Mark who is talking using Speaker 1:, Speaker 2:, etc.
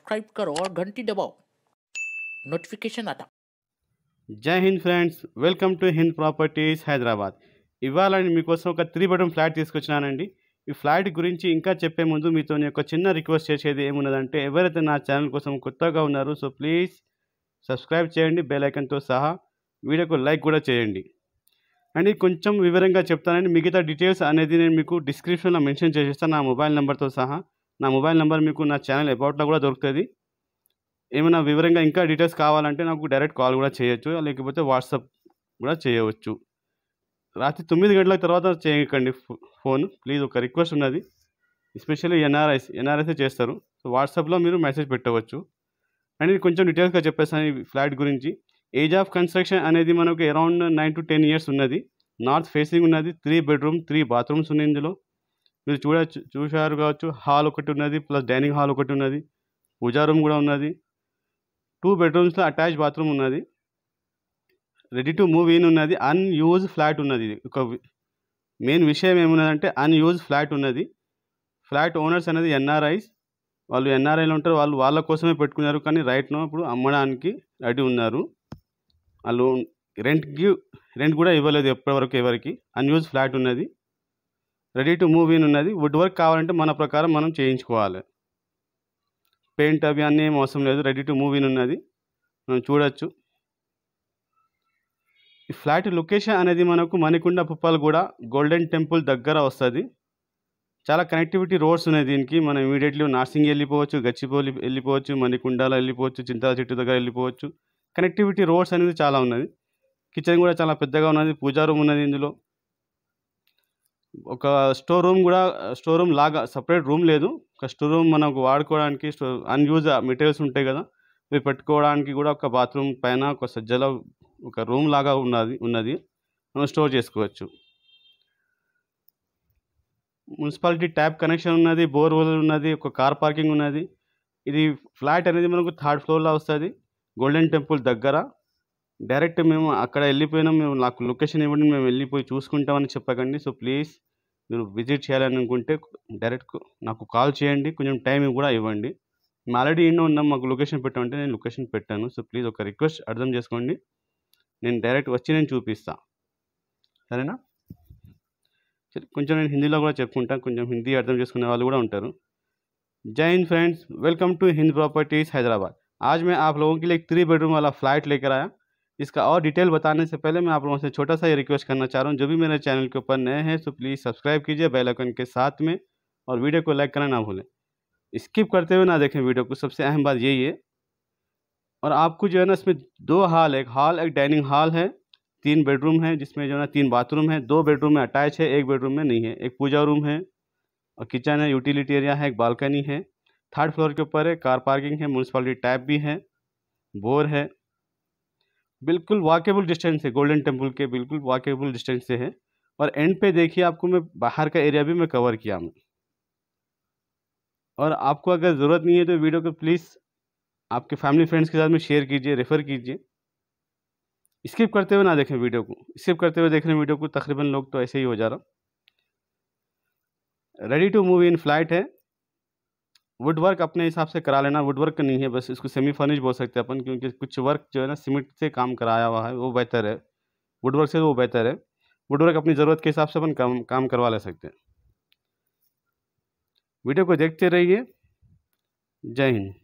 Speaker 1: subscribe करो और घंटी दबाओ నోటిఫికేషన్ అట Jai Hind friends welcome to Hind properties Hyderabad ఇవాళ నేను మీకోసం ఒక త్రీ బెడ్రూమ్ ఫ్లాట్ తీసుకొచ్చినానండి ఈ ఫ్లాట్ గురించి ఇంకా చెప్పే ముందు మీతో ఒక చిన్న రిక్వెస్ట్ చేసేది ఏమున్నదంటే ఎవరైతే నా ఛానల్ కోసం కొత్తగా ఉన్నారో సో ప్లీజ్ సబ్స్క్రైబ్ చేయండి బెల్ సహా వీడియోకు లైక్ కూడా చేయండి అండ్ కొంచెం వివరంగా చెప్తానండి మిగతా డీటెయిల్స్ అనేది నేను మీకు డిస్క్రిప్షన్లో మెన్షన్ చేసేస్తాను నా మొబైల్ నెంబర్తో సహా నా మొబైల్ నెంబర్ మీకు నా ఛానల్ అబౌట్లో కూడా దొరుకుతుంది ఏమైనా వివరంగా ఇంకా డీటెయిల్స్ కావాలంటే నాకు డైరెక్ట్ కాల్ కూడా చేయొచ్చు లేకపోతే వాట్సాప్ కూడా చేయవచ్చు రాత్రి తొమ్మిది గంటల తర్వాత చేయకండి ఫోన్ ప్లీజ్ ఒక రిక్వెస్ట్ ఉన్నది ఎస్పెషల్లీ ఎన్ఆర్ఐస్ ఎన్ఆర్ఐసే చేస్తారు సో వాట్సాప్లో మీరు మెసేజ్ పెట్టవచ్చు అండ్ ఇది కొంచెం డీటెయిల్స్గా చెప్పేస్తాను ఈ ఫ్లాట్ గురించి ఏజ్ ఆఫ్ కన్స్ట్రక్షన్ అనేది మనకు around nine to ten years ఉన్నది నార్త్ ఫేసింగ్ ఉన్నది త్రీ బెడ్రూమ్ త్రీ బాత్రూమ్స్ ఉన్నాయి ఇందులో మీరు చూడ చూశారు కావచ్చు హాల్ ఒకటి ఉన్నది ప్లస్ డైనింగ్ హాల్ ఒకటి ఉన్నది పూజా రూమ్ కూడా ఉన్నది టూ బెడ్రూమ్స్లో అటాచ్ బాత్రూమ్ ఉన్నది రెడీ టు మూవ్ ఇన్ ఉన్నది అన్యూజ్ ఫ్లాట్ ఉన్నది ఒక మెయిన్ విషయం ఏమున్నదంటే అన్యూజ్ ఫ్లాట్ ఉన్నది ఫ్లాట్ ఓనర్స్ అనేది ఎన్ఆర్ఐస్ వాళ్ళు ఎన్ఆర్ఐలు ఉంటారు వాళ్ళు వాళ్ళ కోసమే పెట్టుకున్నారు కానీ రైట్నో ఇప్పుడు అమ్మడానికి రెడీ ఉన్నారు వాళ్ళు రెంట్కి రెంట్ కూడా ఇవ్వలేదు ఎప్పటివరకు ఎవరికి అన్యూజ్ ఫ్లాట్ ఉన్నది రెడీ టు మూవ్ ఇన్ ఉన్నది వుడ్ వర్క్ కావాలంటే మన ప్రకారం మనం చేయించుకోవాలి పెయింట్ అవి అన్నీ ఏం అవసరం లేదు రెడీ టు మూవ్ ఇన్ ఉన్నది మనం చూడొచ్చు ఈ ఫ్లాట్ లొకేషన్ అనేది మనకు మణికొండ కూడా గోల్డెన్ టెంపుల్ దగ్గర వస్తుంది చాలా కనెక్టివిటీ రోడ్స్ ఉన్నాయి దీనికి మనం ఇమీడియట్లీ నార్సింగ్ వెళ్ళిపోవచ్చు గచ్చిపోలి వెళ్ళిపోవచ్చు మణికొండలో వెళ్ళిపోవచ్చు చింతల చెట్టు దగ్గర వెళ్ళిపోవచ్చు కనెక్టివిటీ రోడ్స్ అనేది చాలా ఉన్నది కిచెన్ కూడా చాలా పెద్దగా ఉన్నది పూజా రూమ్ ఉన్నది ఇందులో ఒక స్టోర్ రూమ్ కూడా స్టోర్ రూమ్ లాగా సపరేట్ రూమ్ లేదు ఒక స్టోర్ రూమ్ మనకు వాడుకోవడానికి అన్యూజ్ మెటీరియల్స్ ఉంటాయి కదా మీరు పెట్టుకోవడానికి కూడా ఒక బాత్రూమ్ పైన ఒక సజ్జల ఒక రూమ్ లాగా ఉన్నది ఉన్నది మనం స్టోర్ చేసుకోవచ్చు మున్సిపాలిటీ ట్యాప్ కనెక్షన్ ఉన్నది బోర్వెల్ ఉన్నది ఒక కార్ పార్కింగ్ ఉన్నది ఇది ఫ్లాట్ అనేది మనకు థర్డ్ ఫ్లోర్లో వస్తుంది గోల్డెన్ టెంపుల్ దగ్గర డైరెక్ట్ మేము అక్కడ వెళ్ళిపోయినా మేము నాకు లొకేషన్ ఇవ్వండి మేము వెళ్ళిపోయి చూసుకుంటామని చెప్పకండి సో ప్లీజ్ మీరు విజిట్ చేయాలనుకుంటే డైరెక్ట్ నాకు కాల్ చేయండి కొంచెం టైం కూడా ఇవ్వండి మేము ఆల్రెడీ ఎన్నో ఉన్నాం మాకు లొకేషన్ పెట్టమంటే నేను లొకేషన్ పెట్టాను సో ప్లీజ్ ఒక రిక్వెస్ట్ అర్థం చేసుకోండి నేను డైరెక్ట్ వచ్చి నేను చూపిస్తా సరేనా సరే కొంచెం నేను హిందీలో కూడా చెప్పుకుంటాను కొంచెం హిందీ అర్థం చేసుకునే వాళ్ళు కూడా ఉంటారు Jain friends welcome to to properties Hyderabad ఆజ్ आज मैं आप లైక్ త్రీ బెడ్రూమ్ వాళ్ళ ఫ్లాట్ లేకరాయా इसका और डिटेल बताने से पहले मैं आप लोगों से छोटा सा ये रिक्वेस्ट करना चाह रहा हूँ जो भी मेरे चैनल के ऊपर नए हैं तो प्लीज़ सब्सक्राइब कीजिए बेल आइकन के साथ में और वीडियो को लाइक करना ना भूलें स्किप करते हुए ना देखें वीडियो को सबसे अहम बात यही है और आपको जो है ना इसमें दो हॉल एक हॉल एक डाइनिंग हॉल है तीन बेडरूम है जिसमें जो है ना तीन बाथरूम है दो बेडरूम में अटैच है एक बेडरूम में नहीं है एक पूजा रूम है और किचन है यूटिलिटी एरिया है एक बालकनी है थर्ड फ्लोर के ऊपर है कार पार्किंग है म्यूनसिपाली टैप भी है बोर है बिल्कुल वॉकेबल डिस्टेंस है गोल्डन टेम्पल के बिल्कुल वॉकेबल डिस्टेंस से है और एंड पे देखिए आपको मैं बाहर का एरिया भी मैं कवर किया हूँ और आपको अगर ज़रूरत नहीं है तो वीडियो को प्लीज़ आपके फैमिली फ्रेंड्स के साथ में शेयर कीजिए रेफ़र कीजिए स्किप करते हुए ना देखें वीडियो को स्किप करते हुए देख रहे वीडियो को तकरीबन लोग तो ऐसे ही हो जा रहा ready to move in flat है वुड वर्क अपने हिसाब से करा लेना वुड वर्क नहीं है बस इसको सेमी फर्निश बोल सकते हैं अपन क्योंकि कुछ वर्क जो है ना सीमेंट से काम कराया हुआ है वो बेहतर है वुड वर्क से वो बेहतर है वुड वर्क अपनी ज़रूरत के हिसाब से अपन काम काम करवा ले सकते हैं वीडियो को देखते रहिए जय हिंद